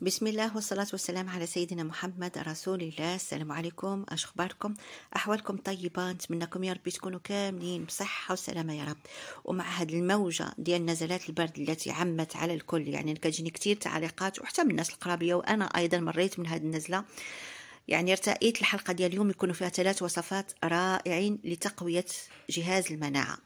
بسم الله والصلاة والسلام على سيدنا محمد رسول الله السلام عليكم اش اخباركم احوالكم طيبة نتمنىكم يا ربي تكونوا كاملين بصحة وسلامة يا رب ومع هذه الموجة ديال نزلات البرد التي عمت على الكل يعني كتجيني كتير تعليقات وحتى من الناس القرابية وانا ايضا مريت من هذه النزلة يعني ارتأيت الحلقة ديال اليوم يكونوا فيها ثلاث وصفات رائعين لتقوية جهاز المناعة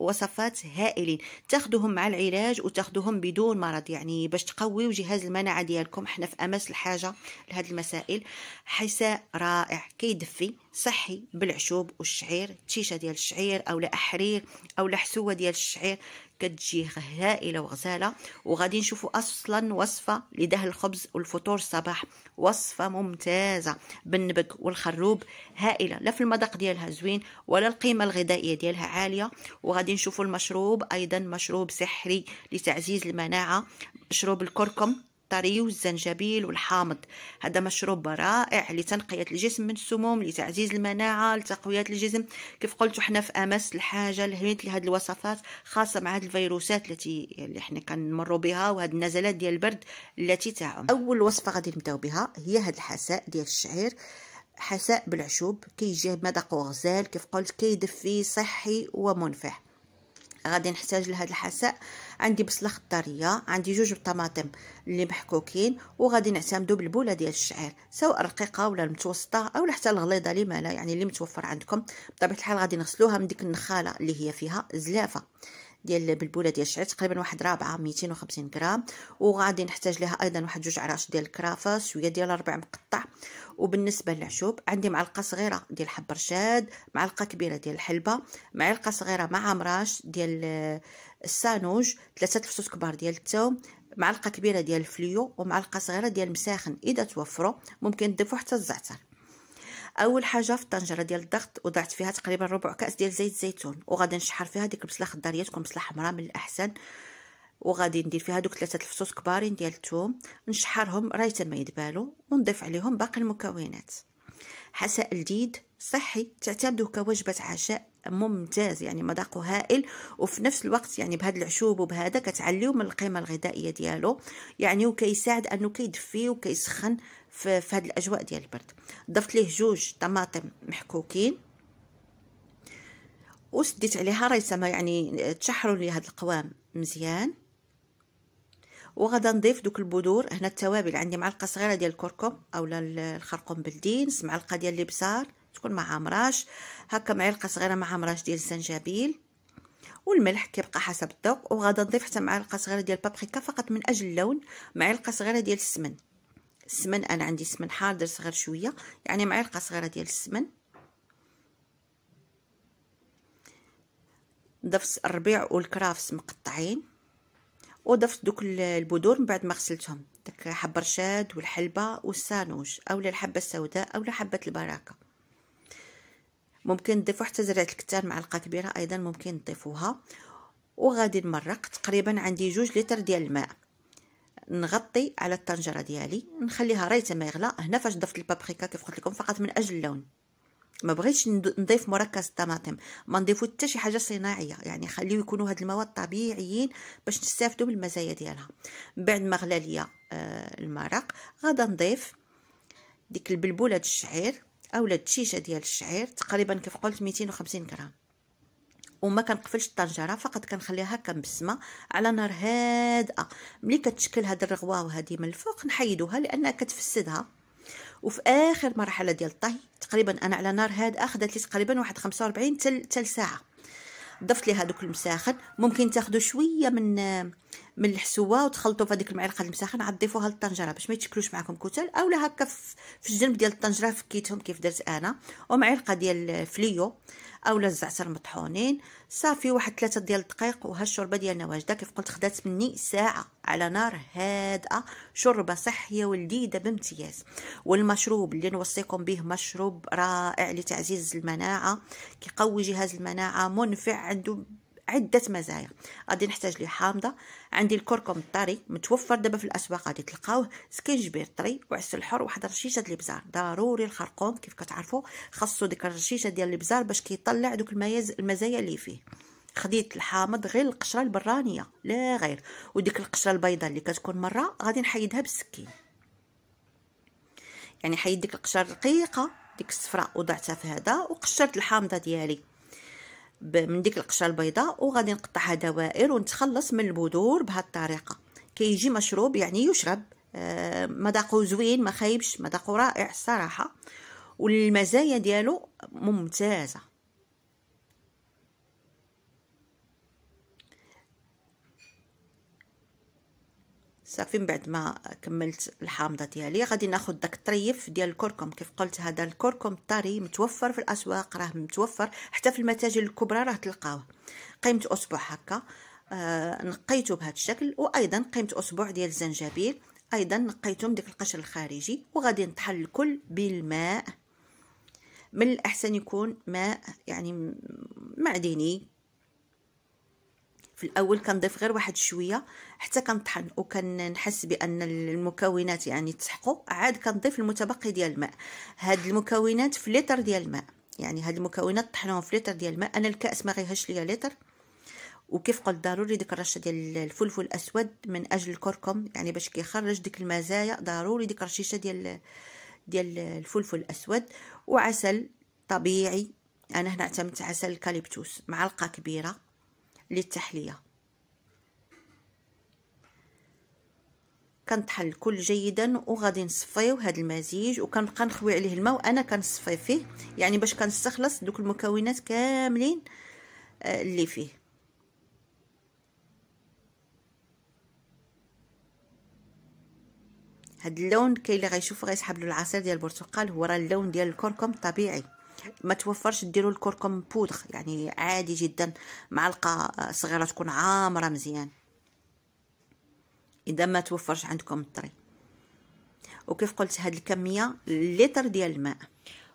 وصفات هائلين تاخذهم مع العلاج وتاخذهم بدون مرض يعني باش تقويو جهاز المناعه ديالكم حنا في امس الحاجه لهاد المسائل حساء رائع كيدفي صحي بالعشوب والشعير تشيشه ديال الشعير او احرير او حسوه ديال الشعير كتجي هائله وغزاله وغادي نشوفوا اصلا وصفه لدهن الخبز والفطور الصباح وصفه ممتازه بالنبك والخروب هائله لا في المذاق ديالها زوين ولا القيمه الغذائيه ديالها عاليه وغادي نشوفوا المشروب ايضا مشروب سحري لتعزيز المناعه مشروب الكركم الطري والزنجبيل والحامض هذا مشروب رائع لتنقية الجسم من السموم لتعزيز المناعة لتقوية الجسم كيف قلت حنا في أمس الحاجة لمثل لهذه الوصفات خاصة مع هذه الفيروسات التي اللي يعني حنا كنمروا بها وهذه النزلات ديال البرد التي تعم أول وصفة غادي نبداو بها هي هذا الحساء ديال الشعير حساء بالعشوب كيجي مذاق غزال كيف قلت كيدفي صحي ومنفع غادي نحتاج لهاد الحساء عندي بصله خضريه عندي جوج طماطم اللي محكوكين وغادي نعتمدوا بالبوله ديال الشعير سواء رقيقه ولا المتوسطه او حتى الغليظه اللي مالا يعني اللي متوفر عندكم بطبيعه الحال غادي نغسلوها من ديك النخاله اللي هي فيها زلافه ديال البلبوله ديال الشعير تقريبا واحد رابعه 250 غرام وغادي نحتاج لها ايضا واحد جوج عراش ديال الكرافه شويه ديال الربع مقطع وبالنسبه للعشوب عندي معلقه صغيره ديال حب رشاد معلقه كبيره ديال الحلبه معلقه صغيره مع مراش ديال آه، السانوج ثلاثه الفصوص كبار ديال الثوم معلقه كبيره ديال الفليو ومعلقه صغيره ديال المساخن اذا توفروا ممكن تضيفوا حتى الزعتر اول حاجه في الطنجره ديال الضغط وضعت فيها تقريبا ربع كاس ديال زيت الزيتون وغادي نشحر فيها ديك البصله خضاريه تكون بصله حمراء من الاحسن وغادي ندير فيها دوك ثلاثه الفصوص كبارين ديال الثوم نشحرهم رايتا ما يدبالو ونضيف عليهم باقي المكونات حساء لذيذ صحي تعتمدوه كوجبه عشاء ممتاز يعني مذاقه هائل وفي نفس الوقت يعني بهاد العشوب وبهذا كتعليو من القيمه الغذائيه ديالو يعني وكيساعد انه كيدفي وكيسخن في, في هذه الاجواء ديال البرد ضفت ليه جوج طماطم محكوكين وسديت عليها ريسمه يعني تشحروا لي هاد القوام مزيان وغادا نضيف دوك البذور هنا التوابل عندي معلقه صغيره ديال الكركم اولا الخرقوم بلدي نص معلقه ديال الابزار تكون مع عمراش هكا معلقه صغيره مع عمراش ديال الزنجبيل والملح كيبقى حسب الذوق وغادا نضيف حتى معلقه صغيره ديال البابريكا فقط من اجل اللون معلقه صغيره ديال السمن السمن انا عندي سمن حار درت صغير شويه يعني معلقه صغيره ديال السمن ضفت الربيع والكرافس مقطعين وضفت دوك البذور من بعد ما غسلتهم داك حب رشاد والحلبه والسانوج اولا الحبه السوداء اولا حبه البراكه ممكن تضيفوا حتى زرعه الكتان معلقه كبيره ايضا ممكن تضيفوها وغادي نمرق تقريبا عندي جوج لتر ديال الماء نغطي على الطنجره ديالي نخليها راه تما يغلى هنا فاش ضفت البابريكا كيف قلت لكم فقط من اجل اللون ما بغيتش نضيف مركز الطماطم ما نضيفو حتى شي حاجه صناعيه يعني خليو يكونوا هاد المواد طبيعيين باش نستافدوا من المزايا ديالها بعد ما غلا ليا آه، المرق غادا نضيف ديك البلبوله د الشعير اولا الشيشه ديال الشعير تقريبا كيف قلت 250 غرام وما كنقفلش الطنجره فقط كنخليها هكا مبسمه على نار هادئه ملي كتشكل هاد الرغوه وهادي من الفوق نحيدوها لانها كتفسدها وفي اخر مرحله ديال الطهي تقريبا انا على نار هادئه خدات لي تقريبا واحد 45 حتى تل ساعه ضفت لي هذوك المساخن ممكن تاخذوا شويه من من الحسوه وتخلطوا في هذيك المعلقه المساخن عاد ضيفوها للطنجره باش ما يتشكلوش معكم كتل اولا هكا في الجنب ديال الطنجره فكيتهم كيف درت انا ومعلقه ديال فليو اولا الزعتر مطحونين صافي واحد ثلاثة ديال الدقائق وها الشوربه ديالنا واجده كيف قلت خدات مني ساعه على نار هادئه شوربه صحيه ولذيذه بامتياز والمشروب اللي نوصيكم به مشروب رائع لتعزيز المناعه كيقوي جهاز المناعه منفع عنده عده مزايا غادي نحتاج ليه حامضه عندي الكركم الطري متوفر دابا في الاسواق غادي تلقاوه سكنجبير طري وعسل حر وواحد رشيشه البزار ضروري الخرقوم كيف كتعرفوا خاصو ديك الرشيشه ديال البزار باش كيطلع دوك المياز المزايا اللي فيه خديت الحامض غير القشره البرانيه لا غير وديك القشره البيضاء اللي كتكون مره غادي نحيدها بالسكين يعني حيد ديك القشره الرقيقه ديك الصفراء وضعتها في هذا وقشرت الحامضه ديالي من ديك القشره البيضاء وغادي نقطعها دوائر ونتخلص من البذور بهذه الطريقه كيجي كي مشروب يعني يشرب آه زوين ما خايبش مذاقو رائع الصراحه والمزايا ديالو ممتازه صافي من بعد ما كملت الحامضه ديالي غادي ناخذ داك الطريف ديال الكركم كيف قلت هذا الكركم الطري متوفر في الاسواق راه متوفر حتى في المتاجر الكبرى راه تلقاوه قيمه اسبوع هكا آه نقيته بهذا الشكل وايضا قيمه اسبوع ديال الزنجبيل ايضا نقيتهم من ديك القشر الخارجي وغادي نطحن الكل بالماء من الاحسن يكون ماء يعني معدني في الاول كنضيف غير واحد شويه حتى كنطحن وكنحس بان المكونات يعني تسحقوا عاد كنضيف المتبقي ديال الماء هاد المكونات في لتر ديال الماء يعني هاد المكونات طحنوهم في لتر ديال الماء انا الكاس ما غيهش ليا لتر وكيف قلت ضروري ديك الرشه ديال الفلفل الاسود من اجل الكركم يعني باش كيخرج ديك المزايا ضروري ديك رشيشه ديال ديال الفلفل الاسود وعسل طبيعي انا هنا اعتمدت عسل الكاليبتوس معلقه كبيره للتحلية كنطحن الكل جيدا وغادي نصفيو هذا المزيج وكنبقى نخوي عليه الماء وانا كنصفي فيه يعني باش كنستخلص دوك المكونات كاملين آه، اللي فيه هاد اللون كاين اللي غيشوف غيسحب له العصير ديال البرتقال هو راه اللون ديال الكركم طبيعي ما توفرش ديروا الكركم بودغ يعني عادي جدا معلقه صغيره تكون عامره مزيان اذا ما توفرش عندكم الطري وكيف قلت هاد الكميه لتر ديال الماء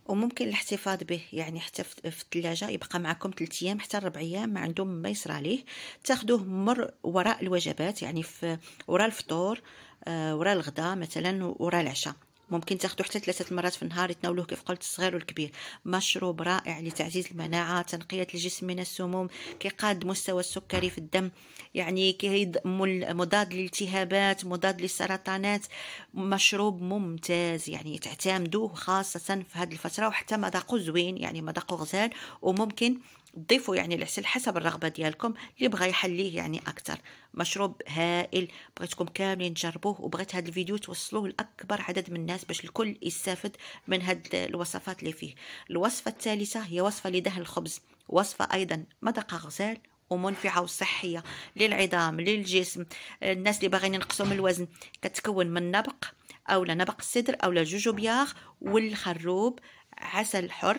وممكن الاحتفاظ به يعني حتى في الثلاجه يبقى معكم 3 ايام حتى 4 ايام ما عندهم ما يصرى عليه تاخذوه مر وراء الوجبات يعني في وراء الفطور آه، وراء الغداء مثلا وراء العشاء ممكن تاخذوا حتى ثلاثة مرات في النهار يتناولوه كيف قلت الصغير والكبير مشروب رائع لتعزيز المناعة تنقية الجسم من السموم كيقاد مستوى السكري في الدم يعني كي مضاد للالتهابات مضاد للسرطانات مشروب ممتاز يعني تعتمدوه خاصة في هذه الفترة وحتى مذاقه زوين يعني مذاقه غزال وممكن ضيفوا يعني العسل حسب الرغبه ديالكم اللي بغى يحليه يعني اكثر مشروب هائل بغيتكم كاملين تجربوه وبغيت هذا الفيديو توصلوه لاكبر عدد من الناس باش الكل يستافد من هاد الوصفات اللي فيه الوصفه الثالثه هي وصفه لدهن الخبز وصفه ايضا مذاقها غزال ومنفعه وصحيه للعظام للجسم الناس اللي باغيين ينقصوا من الوزن كتكون من نبق اولا نبق السدر اولا جوجوبياغ والخروب عسل حر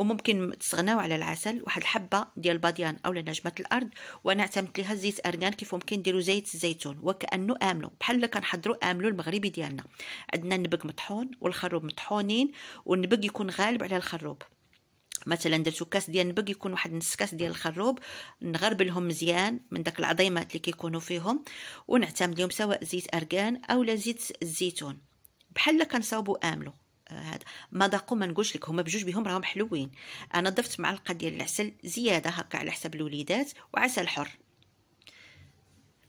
وممكن تستغناو على العسل واحد الحبه ديال الباديان اولا نجمه الارض وانا اعتمدت ليها زيت ارغان كيف ممكن نديرو زيت الزيتون وكانه املو بحال اللي كنحضروا املو المغربي ديالنا عندنا النبق مطحون والخروب مطحونين والنبق يكون غالب على الخروب مثلا درتو كاس ديال النبق يكون واحد نص كاس ديال الخروب نغربلهم مزيان من داك العظيمات اللي كيكونوا فيهم ونعتمد لهم سواء زيت ارغان اولا زيت الزيتون بحال كنصاوبوا املو هذا ما داقوا ما نقولش لك هما بجوج بهم راهم حلوين انا ضفت معلقه ديال العسل زياده هكا على حسب الوليدات وعسل حر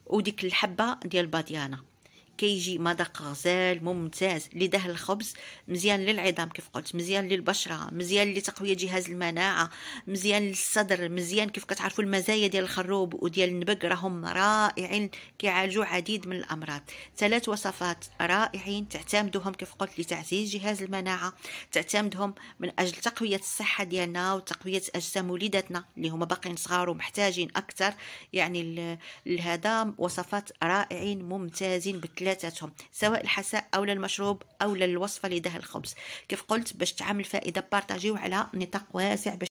وديك الحبه ديال الباديانه كيجي مذاق غزال ممتاز لده الخبز مزيان للعظام كيف قلت مزيان للبشره مزيان لتقويه جهاز المناعه مزيان للصدر مزيان كيف كتعرفوا المزايا ديال الخروب وديال النبق راهم رائعين كيعالجوا عديد من الامراض ثلاث وصفات رائعين تعتمدهم كيف قلت لتعزيز جهاز المناعه تعتمدهم من اجل تقويه الصحه ديالنا وتقويه اجسام وليداتنا اللي هما باقيين صغار ومحتاجين اكثر يعني لهذا وصفات رائعين ممتازين بالثلاث ثلاثتهم سواء الحساء او للمشروب او للوصفه لدها الخبز كيف قلت باش تعمل فائده بارطاجيو على نطاق واسع باش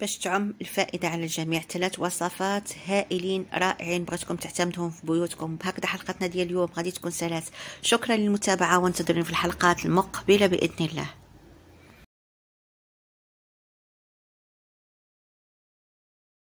باش تعم الفائدة على الجميع ثلاث وصفات هائلين رائعين بغيتكم تعتمدهم في بيوتكم هكذا حلقتنا ديال اليوم غادي تكون سلات شكرا للمتابعة وانتظروني في الحلقات المقبلة بإذن الله